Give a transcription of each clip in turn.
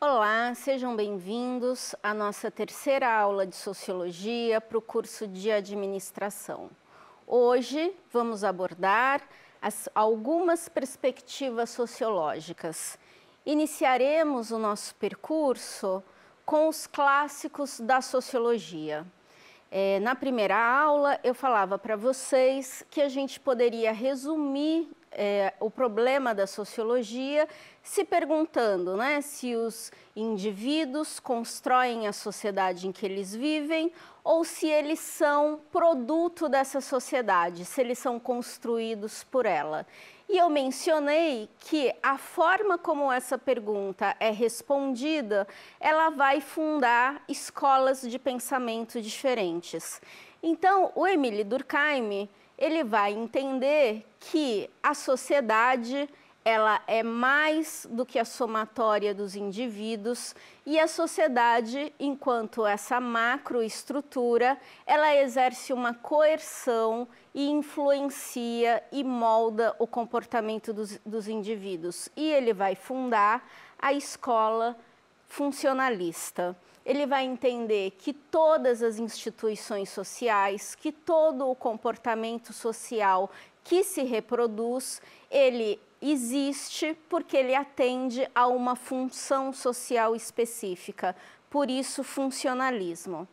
Olá, sejam bem-vindos à nossa terceira aula de Sociologia para o curso de Administração. Hoje vamos abordar as, algumas perspectivas sociológicas. Iniciaremos o nosso percurso com os clássicos da sociologia. É, na primeira aula, eu falava para vocês que a gente poderia resumir é, o problema da sociologia se perguntando né, se os indivíduos constroem a sociedade em que eles vivem ou se eles são produto dessa sociedade, se eles são construídos por ela. E eu mencionei que a forma como essa pergunta é respondida, ela vai fundar escolas de pensamento diferentes. Então, o Emile Durkheim, ele vai entender que a sociedade ela é mais do que a somatória dos indivíduos e a sociedade, enquanto essa macroestrutura, ela exerce uma coerção e influencia e molda o comportamento dos, dos indivíduos. E ele vai fundar a escola funcionalista. Ele vai entender que todas as instituições sociais, que todo o comportamento social que se reproduz, ele existe porque ele atende a uma função social específica, por isso funcionalismo.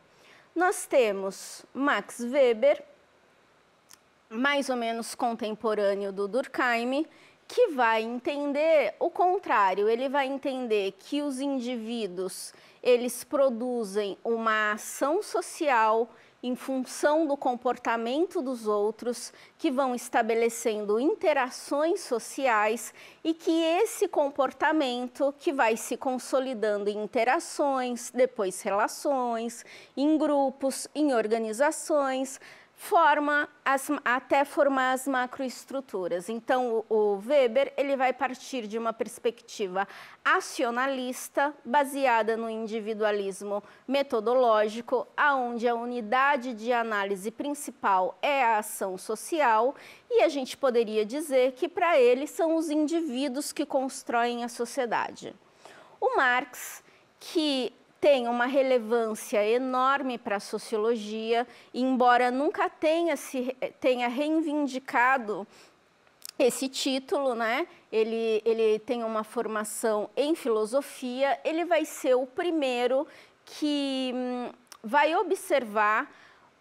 Nós temos Max Weber, mais ou menos contemporâneo do Durkheim, que vai entender o contrário. Ele vai entender que os indivíduos, eles produzem uma ação social em função do comportamento dos outros, que vão estabelecendo interações sociais e que esse comportamento que vai se consolidando em interações, depois relações, em grupos, em organizações, forma as, até formar as macroestruturas. Então, o, o, Weber ele vai partir de uma perspectiva acionalista, baseada no individualismo metodológico, aonde a unidade de análise principal é a ação social, e a gente poderia dizer que, para ele, são os indivíduos que constroem a sociedade. O Marx, que tem uma relevância enorme para a sociologia, embora nunca tenha, se, tenha reivindicado esse título, né? Ele, ele tem uma formação em filosofia, ele vai ser o primeiro que hum, vai observar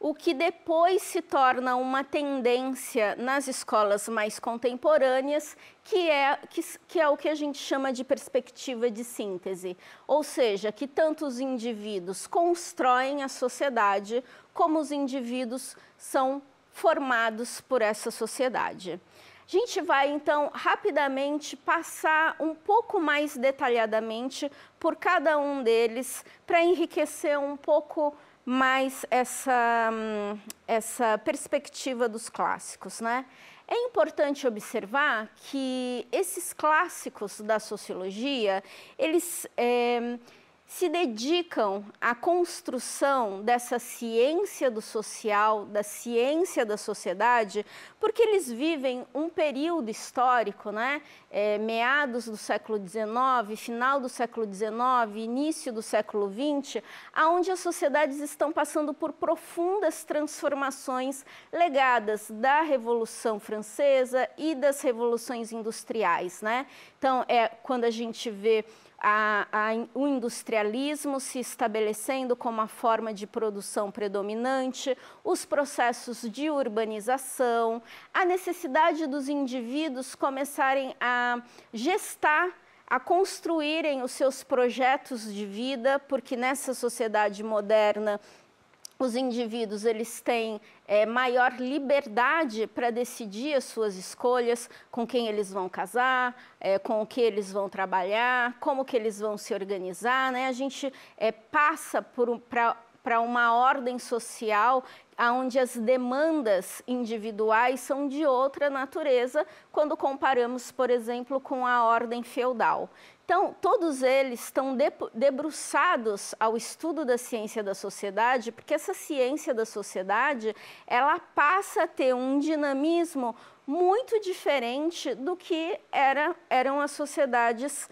o que depois se torna uma tendência nas escolas mais contemporâneas, que é, que, que, é o que a gente chama de perspectiva de síntese. Ou seja, que tanto os indivíduos constroem a sociedade, como os indivíduos são formados por essa sociedade. A gente vai então rapidamente passar um pouco mais detalhadamente por cada um deles para enriquecer um pouco mais essa, hum, essa perspectiva dos clássicos, né? É importante observar que esses clássicos da sociologia, eles... É, se dedicam à construção dessa ciência do social, da ciência da sociedade, porque eles vivem um período histórico, né? É, meados do século XIX, final do século XIX, início do século XX, onde as sociedades estão passando por profundas transformações legadas da Revolução Francesa e das revoluções industriais. Né? Então, é quando a gente vê a, a, o industrialismo se estabelecendo como a forma de produção predominante, os processos de urbanização, a necessidade dos indivíduos começarem a gestar a construírem os seus projetos de vida, porque nessa sociedade moderna os indivíduos eles têm é, maior liberdade para decidir as suas escolhas, com quem eles vão casar, é, com o que eles vão trabalhar, como que eles vão se organizar. Né? A gente é, passa para uma ordem social onde as demandas individuais são de outra natureza quando comparamos, por exemplo, com a ordem feudal. Então, todos eles estão debruçados ao estudo da ciência da sociedade, porque essa ciência da sociedade, ela passa a ter um dinamismo muito diferente do que era, eram as sociedades,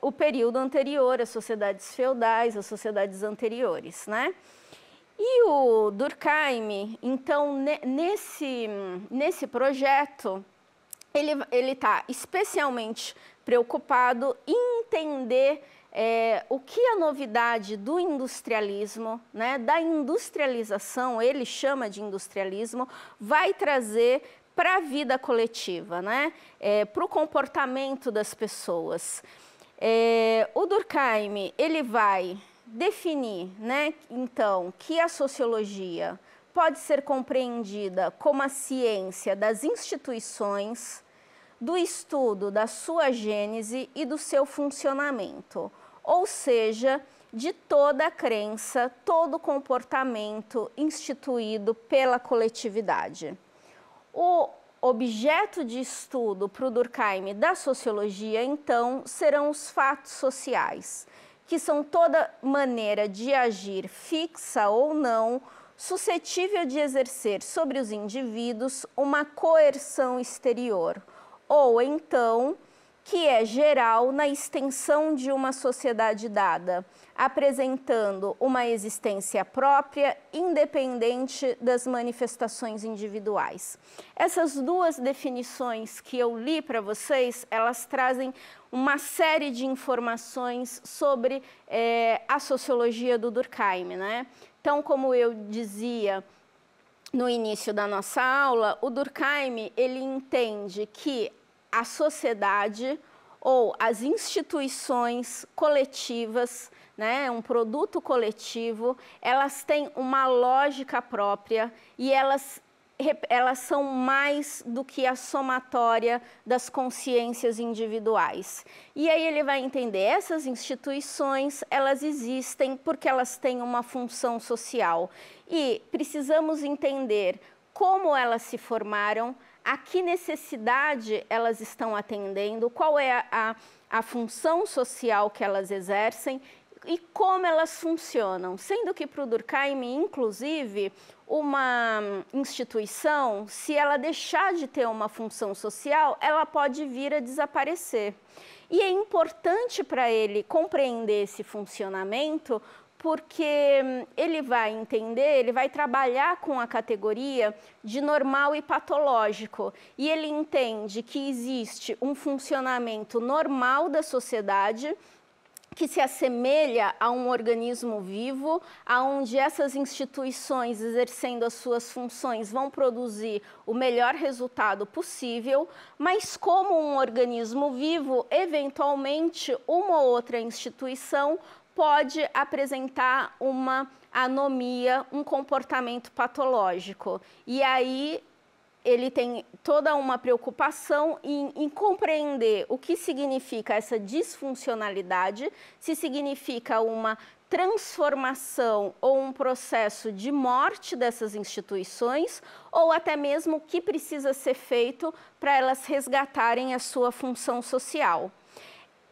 o período anterior, as sociedades feudais, as sociedades anteriores, né? E o Durkheim, então, nesse, nesse projeto, ele ele está especialmente preocupado em entender é, o que a novidade do industrialismo, né, da industrialização, ele chama de industrialismo, vai trazer para a vida coletiva, né, é, para o comportamento das pessoas. É, o Durkheim ele vai definir, né, então, que a sociologia pode ser compreendida como a ciência das instituições, do estudo da sua gênese e do seu funcionamento, ou seja, de toda a crença, todo comportamento instituído pela coletividade. O objeto de estudo para o Durkheim da sociologia, então, serão os fatos sociais, que são toda maneira de agir, fixa ou não, suscetível de exercer sobre os indivíduos uma coerção exterior ou então que é geral na extensão de uma sociedade dada, apresentando uma existência própria, independente das manifestações individuais. Essas duas definições que eu li para vocês, elas trazem uma série de informações sobre é, a sociologia do Durkheim, né? Então, como eu dizia, no início da nossa aula, o Durkheim ele entende que a sociedade ou as instituições coletivas, né, um produto coletivo, elas têm uma lógica própria e elas elas são mais do que a somatória das consciências individuais. E aí ele vai entender essas instituições, elas existem porque elas têm uma função social e precisamos entender como elas se formaram, a que necessidade elas estão atendendo, qual é a, a, a função social que elas exercem e como elas funcionam, sendo que para o Durkheim, inclusive, uma instituição, se ela deixar de ter uma função social, ela pode vir a desaparecer. E é importante para ele compreender esse funcionamento porque hum, ele vai entender, ele vai trabalhar com a categoria de normal e patológico. E ele entende que existe um funcionamento normal da sociedade que se assemelha a um organismo vivo, aonde essas instituições exercendo as suas funções vão produzir o melhor resultado possível, mas como um organismo vivo, eventualmente uma ou outra instituição pode apresentar uma anomia, um comportamento patológico. E aí ele tem toda uma preocupação em, em, compreender o que significa essa disfuncionalidade, se significa uma transformação ou um processo de morte dessas instituições, ou até mesmo o que precisa ser feito para elas resgatarem a sua função social.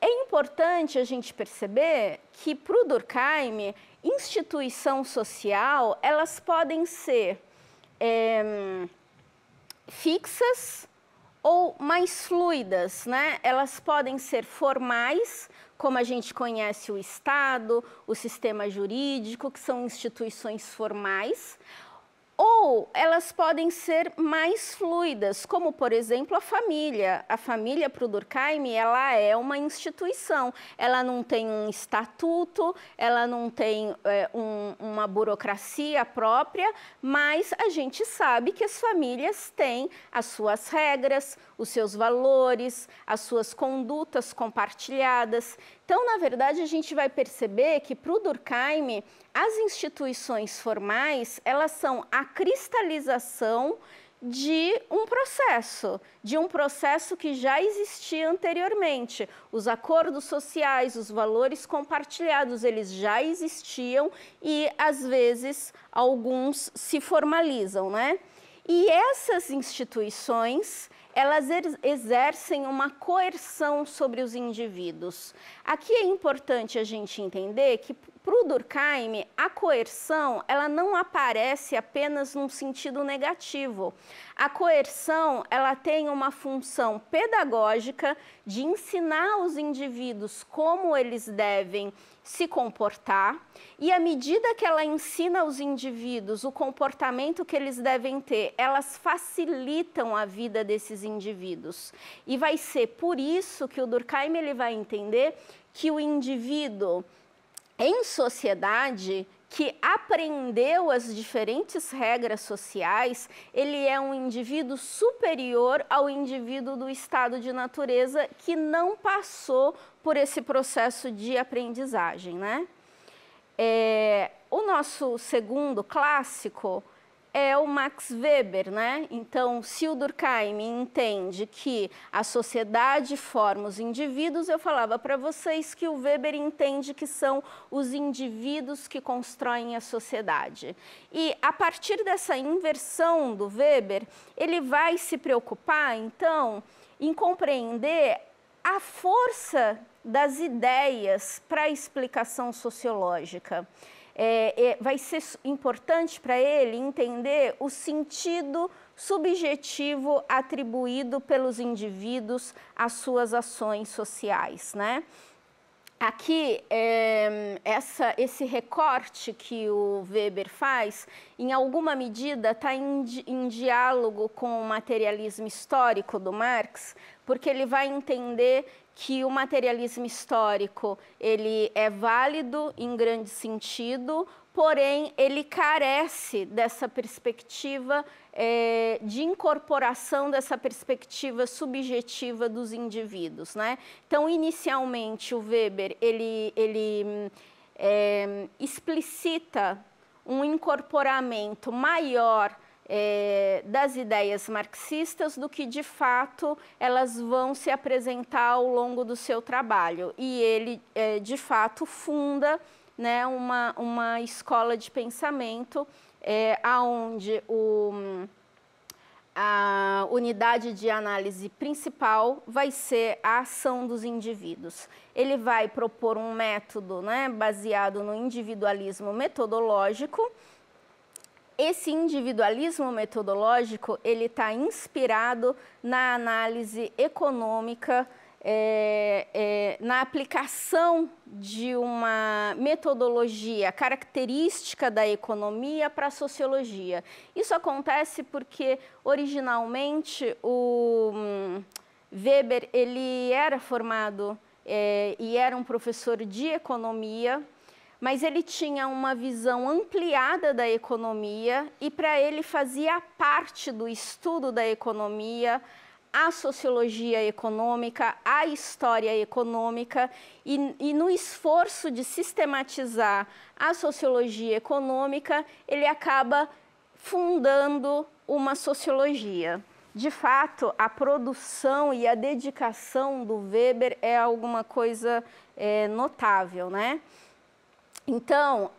É importante a gente perceber que para o Durkheim, instituição social, elas podem ser é, fixas ou mais fluidas, né? Elas podem ser formais, como a gente conhece o Estado, o sistema jurídico, que são instituições formais, ou elas podem ser mais fluidas, como por exemplo a família. A família para o Durkheim ela é uma instituição, ela não tem um estatuto, ela não tem é, um, uma burocracia própria, mas a gente sabe que as famílias têm as suas regras, os seus valores, as suas condutas compartilhadas. Então, na verdade, a gente vai perceber que para o Durkheim, as instituições formais, elas são a cristalização de um processo, de um processo que já existia anteriormente. Os acordos sociais, os valores compartilhados, eles já existiam e às vezes alguns se formalizam, né? E essas instituições, elas exercem uma coerção sobre os indivíduos. Aqui é importante a gente entender que para o Durkheim, a coerção ela não aparece apenas num sentido negativo. A coerção ela tem uma função pedagógica de ensinar os indivíduos como eles devem se comportar e à medida que ela ensina os indivíduos o comportamento que eles devem ter, elas facilitam a vida desses indivíduos. E vai ser por isso que o Durkheim ele vai entender que o indivíduo em sociedade que aprendeu as diferentes regras sociais, ele é um indivíduo superior ao indivíduo do estado de natureza que não passou por esse processo de aprendizagem, né? É, o nosso segundo clássico é o Max Weber, né? Então, se o Durkheim entende que a sociedade forma os indivíduos, eu falava para vocês que o Weber entende que são os indivíduos que constroem a sociedade. E a partir dessa inversão do Weber, ele vai se preocupar, então, em compreender a força das ideias para a explicação sociológica é, é, vai ser importante para ele entender o sentido subjetivo atribuído pelos indivíduos às suas ações sociais, né? Aqui, é, essa, esse recorte que o Weber faz, em alguma medida, está em, em diálogo com o materialismo histórico do Marx, porque ele vai entender que o materialismo histórico ele é válido em grande sentido, porém ele carece dessa perspectiva é, de incorporação dessa perspectiva subjetiva dos indivíduos, né? Então inicialmente o Weber ele ele é, explicita um incorporamento maior é, das ideias marxistas do que de fato elas vão se apresentar ao longo do seu trabalho. E ele, é, de fato, funda né, uma, uma escola de pensamento é, onde o, a unidade de análise principal vai ser a ação dos indivíduos. Ele vai propor um método né, baseado no individualismo metodológico esse individualismo metodológico ele está inspirado na análise econômica, é, é, na aplicação de uma metodologia característica da economia para a sociologia. Isso acontece porque originalmente o hum, Weber ele era formado é, e era um professor de economia mas ele tinha uma visão ampliada da economia e para ele fazia parte do estudo da economia a sociologia econômica, a história econômica e, e, no esforço de sistematizar a sociologia econômica, ele acaba fundando uma sociologia. De fato, a produção e a dedicação do Weber é alguma coisa é, notável, né? Então,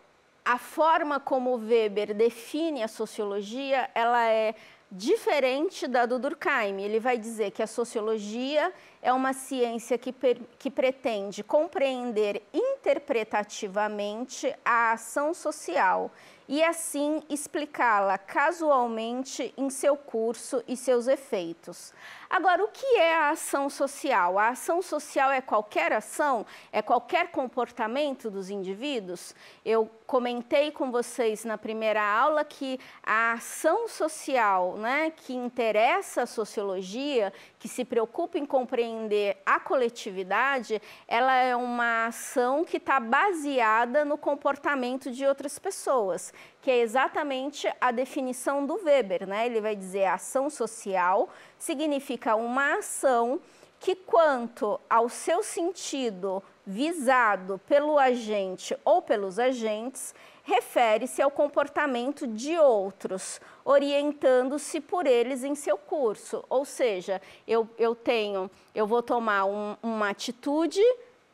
a forma como Weber define a sociologia, ela é diferente da do Durkheim. Ele vai dizer que a sociologia é uma ciência que, que pretende compreender interpretativamente a ação social e, assim, explicá-la casualmente em seu curso e seus efeitos. Agora, o que é a ação social? A ação social é qualquer ação? É qualquer comportamento dos indivíduos? Eu comentei com vocês na primeira aula que a ação social, né, que interessa a sociologia, que se preocupa em compreender a coletividade, ela é uma ação que está baseada no comportamento de outras pessoas, que é exatamente a definição do Weber. Né? Ele vai dizer a ação social significa uma ação que, quanto ao seu sentido visado pelo agente ou pelos agentes, refere-se ao comportamento de outros, orientando-se por eles em seu curso. Ou seja, eu, eu tenho, eu vou tomar um, uma atitude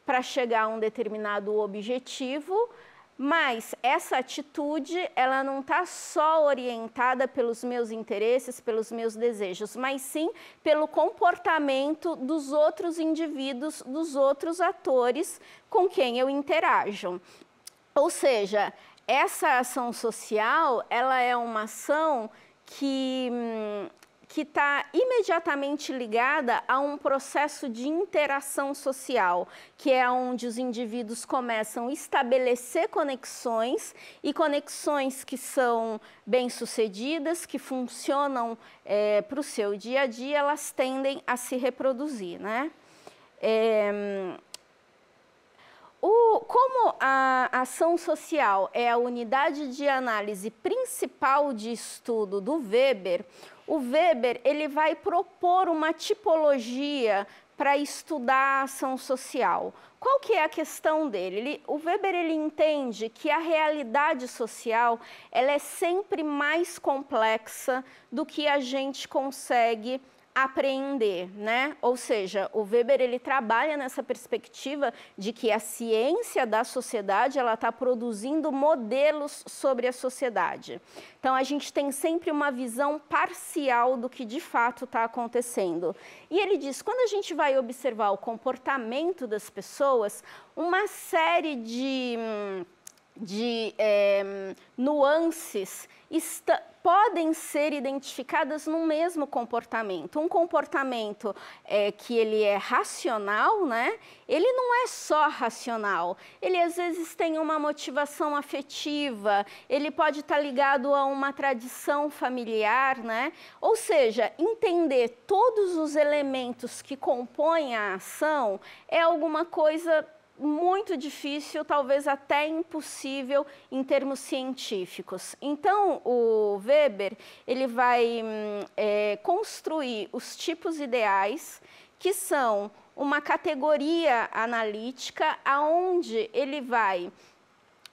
para chegar a um determinado objetivo, mas essa atitude, ela não está só orientada pelos meus interesses, pelos meus desejos, mas sim pelo comportamento dos outros indivíduos, dos outros atores com quem eu interajo. Ou seja, essa ação social, ela é uma ação que hum, que está imediatamente ligada a um processo de interação social, que é onde os indivíduos começam a estabelecer conexões e conexões que são bem-sucedidas, que funcionam é, eh, para o seu dia a dia, elas tendem a se reproduzir, né? É, o, como a ação social é a unidade de análise principal de estudo do Weber, o Weber ele vai propor uma tipologia para estudar a ação social. Qual que é a questão dele? Ele, o Weber ele entende que a realidade social ela é sempre mais complexa do que a gente consegue apreender, né? Ou seja, o Weber ele trabalha nessa perspectiva de que a ciência da sociedade ela está produzindo modelos sobre a sociedade. Então a gente tem sempre uma visão parcial do que de fato está acontecendo. E ele diz, quando a gente vai observar o comportamento das pessoas, uma série de de é, nuances está, podem ser identificadas no mesmo comportamento. Um comportamento é, que ele é racional, né? Ele não é só racional. Ele às vezes tem uma motivação afetiva. Ele pode estar tá ligado a uma tradição familiar, né? Ou seja, entender todos os elementos que compõem a ação é alguma coisa muito difícil, talvez até impossível em termos científicos. Então, o Weber ele vai hum, é, construir os tipos ideais que são uma categoria analítica aonde ele vai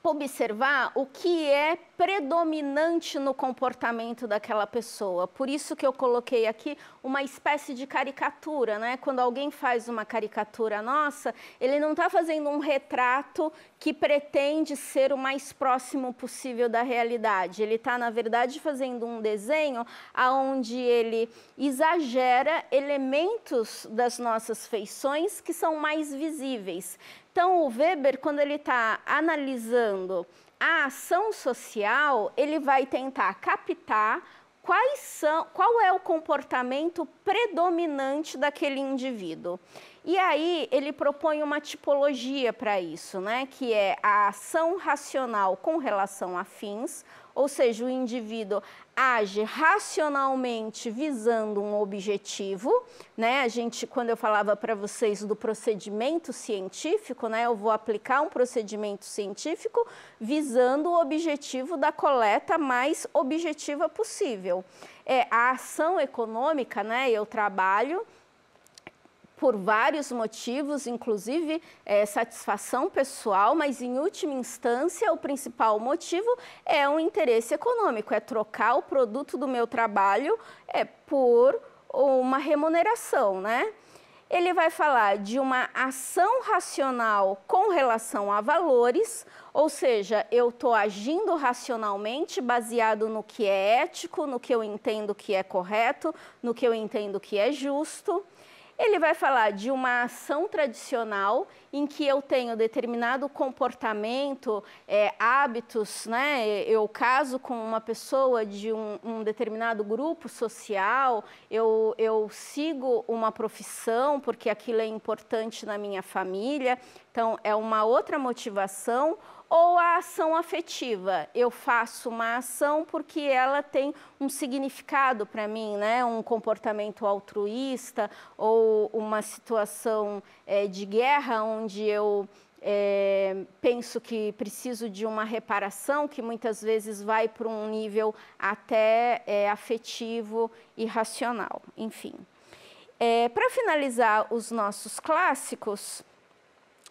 observar o que é predominante no comportamento daquela pessoa. Por isso que eu coloquei aqui uma espécie de caricatura, né? Quando alguém faz uma caricatura nossa, ele não está fazendo um retrato que pretende ser o mais próximo possível da realidade. Ele está, na verdade, fazendo um desenho aonde ele exagera elementos das nossas feições que são mais visíveis. Então, o Weber, quando ele está analisando a ação social, ele vai tentar captar quais são, qual é o comportamento predominante daquele indivíduo. E aí ele propõe uma tipologia para isso, né? Que é a ação racional com relação a fins, ou seja, o indivíduo age racionalmente visando um objetivo, né? A gente, quando eu falava para vocês do procedimento científico, né? Eu vou aplicar um procedimento científico visando o objetivo da coleta mais objetiva possível. É, a ação econômica, né? Eu trabalho por vários motivos, inclusive é, satisfação pessoal, mas em última instância, o principal motivo é um interesse econômico, é trocar o produto do meu trabalho é, por uma remuneração, né? Ele vai falar de uma ação racional com relação a valores, ou seja, eu estou agindo racionalmente baseado no que é ético, no que eu entendo que é correto, no que eu entendo que é justo. Ele vai falar de uma ação tradicional em que eu tenho determinado comportamento, é, hábitos, né? Eu caso com uma pessoa de um, um determinado grupo social, eu, eu sigo uma profissão porque aquilo é importante na minha família. Então, é uma outra motivação ou a ação afetiva. Eu faço uma ação porque ela tem um significado para mim, né? um comportamento altruísta ou uma situação é, de guerra onde eu é, penso que preciso de uma reparação que muitas vezes vai para um nível até é, afetivo e racional, enfim. É, para finalizar os nossos clássicos,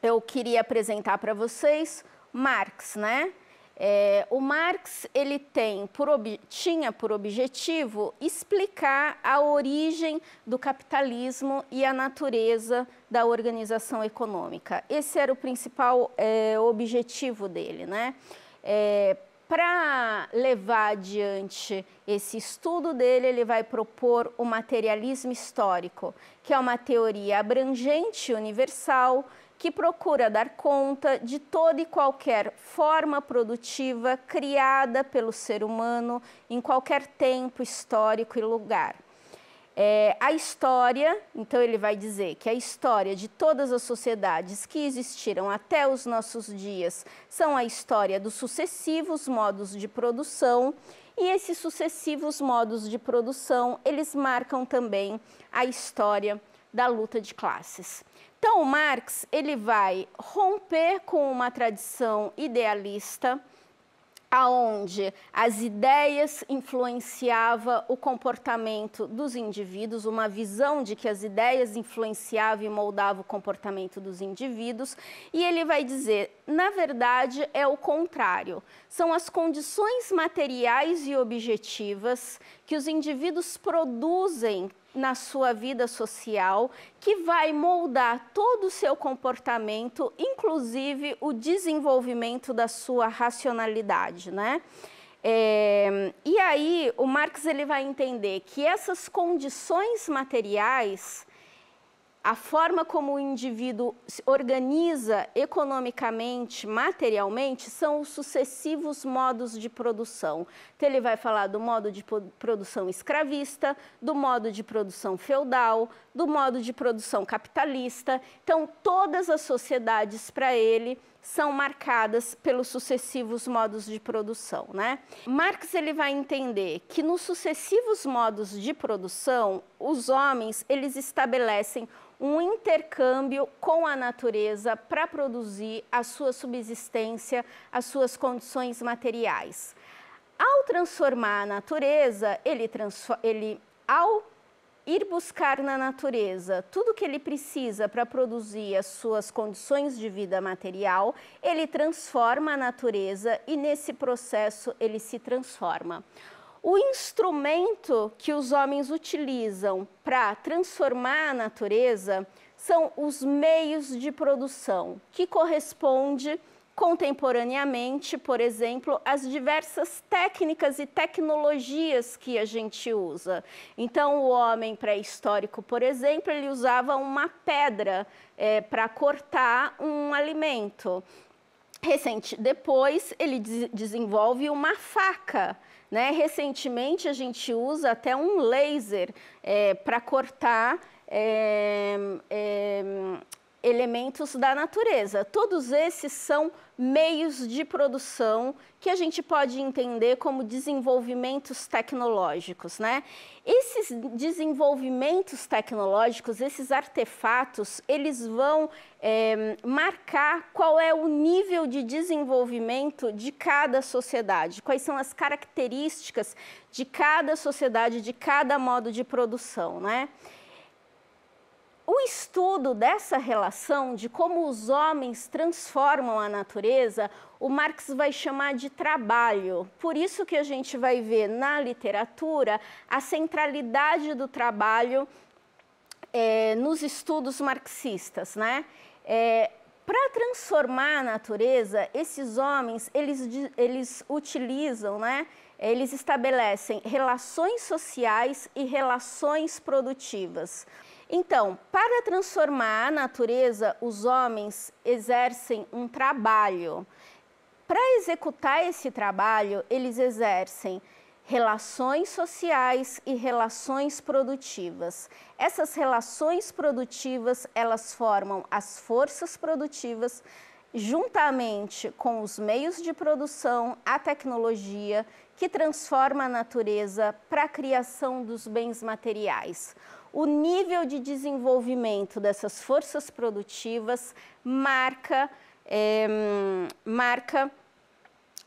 eu queria apresentar para vocês Marx, né? É, o Marx ele tem por tinha por objetivo explicar a origem do capitalismo e a natureza da organização econômica. Esse era o principal é, objetivo dele, né? É, Para levar adiante esse estudo dele, ele vai propor o materialismo histórico, que é uma teoria abrangente, universal, que procura dar conta de toda e qualquer forma produtiva criada pelo ser humano em qualquer tempo histórico e lugar. É, a história, então ele vai dizer que a história de todas as sociedades que existiram até os nossos dias são a história dos sucessivos modos de produção e esses sucessivos modos de produção, eles marcam também a história da luta de classes. Então, Marx ele vai romper com uma tradição idealista, aonde as ideias influenciavam o comportamento dos indivíduos, uma visão de que as ideias influenciavam e moldavam o comportamento dos indivíduos, e ele vai dizer, na verdade, é o contrário. São as condições materiais e objetivas que os indivíduos produzem na sua vida social que vai moldar todo o seu comportamento, inclusive o desenvolvimento da sua racionalidade, né? É, e aí o Marx ele vai entender que essas condições materiais a forma como o indivíduo se organiza economicamente, materialmente, são os sucessivos modos de produção. Então, ele vai falar do modo de produção escravista, do modo de produção feudal, do modo de produção capitalista. Então, todas as sociedades, para ele, são marcadas pelos sucessivos modos de produção, né? Marx ele vai entender que nos sucessivos modos de produção, os homens eles estabelecem um intercâmbio com a natureza para produzir a sua subsistência, as suas condições materiais. Ao transformar a natureza, ele, ele ao ir buscar na natureza tudo que ele precisa para produzir as suas condições de vida material, ele transforma a natureza e nesse processo ele se transforma. O instrumento que os homens utilizam para transformar a natureza são os meios de produção, que corresponde contemporaneamente, por exemplo, às diversas técnicas e tecnologias que a gente usa. Então, o homem pré-histórico, por exemplo, ele usava uma pedra é, eh, para cortar um alimento. Recente, depois ele desenvolve uma faca né? Recentemente, a gente usa até um laser é, para cortar é, é, elementos da natureza. Todos esses são meios de produção que a gente pode entender como desenvolvimentos tecnológicos, né? Esses desenvolvimentos tecnológicos, esses artefatos, eles vão é, marcar qual é o nível de desenvolvimento de cada sociedade, quais são as características de cada sociedade, de cada modo de produção, né? O estudo dessa relação de como os homens transformam a natureza, o Marx vai chamar de trabalho. Por isso que a gente vai ver na literatura a centralidade do trabalho é, nos estudos marxistas, né? É, para transformar a natureza, esses homens eles, eles utilizam, né? Eles estabelecem relações sociais e relações produtivas. Então, para transformar a natureza, os homens exercem um trabalho. Para executar esse trabalho, eles exercem relações sociais e relações produtivas. Essas relações produtivas, elas formam as forças produtivas juntamente com os meios de produção, a tecnologia que transforma a natureza para a criação dos bens materiais o nível de desenvolvimento dessas forças produtivas marca, é, marca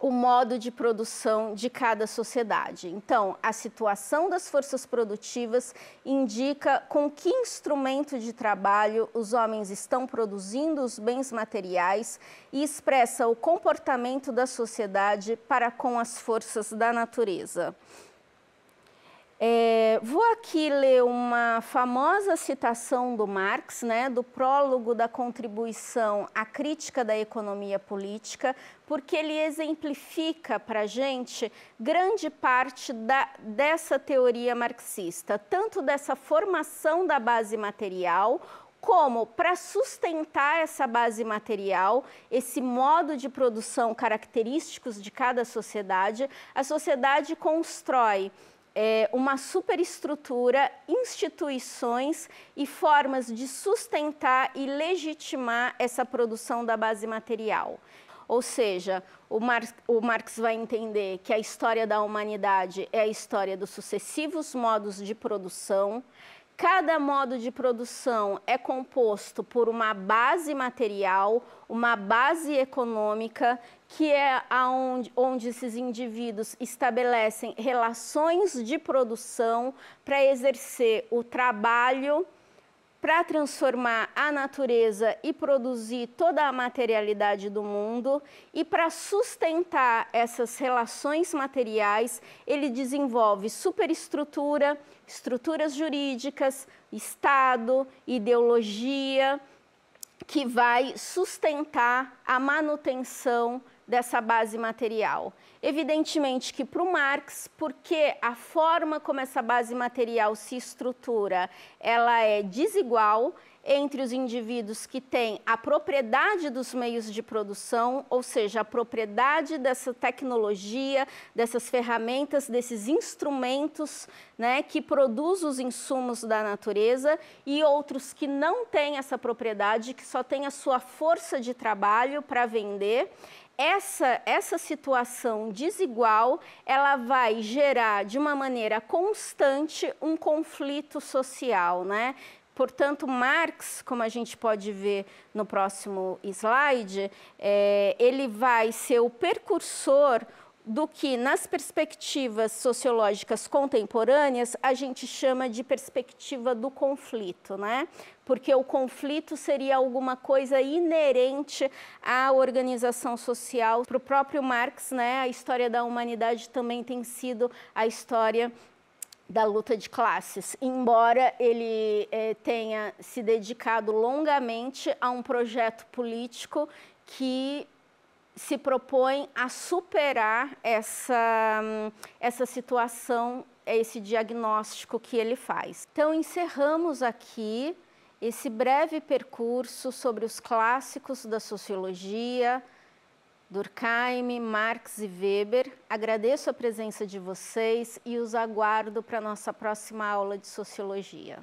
o modo de produção de cada sociedade. Então, a situação das forças produtivas indica com que instrumento de trabalho os homens estão produzindo os bens materiais e expressa o comportamento da sociedade para com as forças da natureza. É, vou aqui ler uma famosa citação do Marx, né, do prólogo da contribuição à crítica da economia política, porque ele exemplifica para a gente grande parte da, dessa teoria marxista, tanto dessa formação da base material como para sustentar essa base material, esse modo de produção característicos de cada sociedade, a sociedade constrói é, uma superestrutura, instituições e formas de sustentar e legitimar essa produção da base material. Ou seja, o Marx, o Marx, vai entender que a história da humanidade é a história dos sucessivos modos de produção. Cada modo de produção é composto por uma base material, uma base econômica que é aonde, onde esses indivíduos estabelecem relações de produção para exercer o trabalho, para transformar a natureza e produzir toda a materialidade do mundo. E para sustentar essas relações materiais, ele desenvolve superestrutura, estruturas jurídicas, Estado, ideologia que vai sustentar a manutenção dessa base material? Evidentemente que para o Marx, porque a forma como essa base material se estrutura, ela é desigual entre os indivíduos que têm a propriedade dos meios de produção, ou seja, a propriedade dessa tecnologia, dessas ferramentas, desses instrumentos né, que produz os insumos da natureza, e outros que não têm essa propriedade, que só têm a sua força de trabalho para vender essa, essa situação desigual ela vai gerar de uma maneira constante um conflito social, né? Portanto, Marx, como a gente pode ver no próximo slide, é, ele vai ser o precursor do que nas perspectivas sociológicas contemporâneas a gente chama de perspectiva do conflito, né? Porque o conflito seria alguma coisa inerente à organização social. Para o próprio Marx, né, a história da humanidade também tem sido a história da luta de classes, embora ele eh, tenha se dedicado longamente a um projeto político que se propõe a superar essa, essa situação, esse diagnóstico que ele faz. Então, encerramos aqui esse breve percurso sobre os clássicos da sociologia, Durkheim, Marx e Weber. Agradeço a presença de vocês e os aguardo para a nossa próxima aula de sociologia.